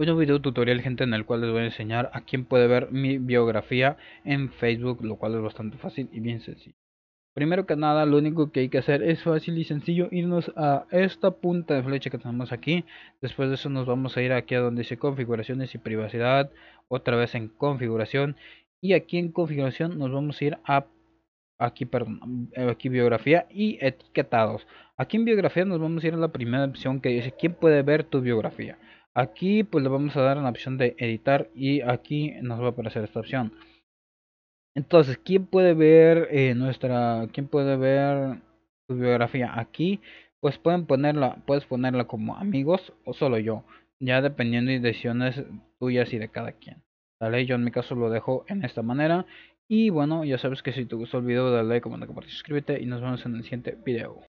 Hoy un video tutorial gente en el cual les voy a enseñar a quién puede ver mi biografía en Facebook, lo cual es bastante fácil y bien sencillo. Primero que nada, lo único que hay que hacer es fácil y sencillo irnos a esta punta de flecha que tenemos aquí. Después de eso nos vamos a ir aquí a donde dice configuraciones y privacidad, otra vez en configuración. Y aquí en configuración nos vamos a ir a aquí perdón, aquí biografía y etiquetados. Aquí en biografía nos vamos a ir a la primera opción que dice quién puede ver tu biografía. Aquí pues le vamos a dar la opción de editar y aquí nos va a aparecer esta opción. Entonces, ¿quién puede ver eh, nuestra, quién puede ver su biografía aquí? Pues pueden ponerla, puedes ponerla como amigos o solo yo, ya dependiendo de decisiones tuyas y de cada quien. Dale, Yo en mi caso lo dejo en esta manera. Y bueno, ya sabes que si te gustó el video, dale like, comenta, comparte, suscríbete y nos vemos en el siguiente video.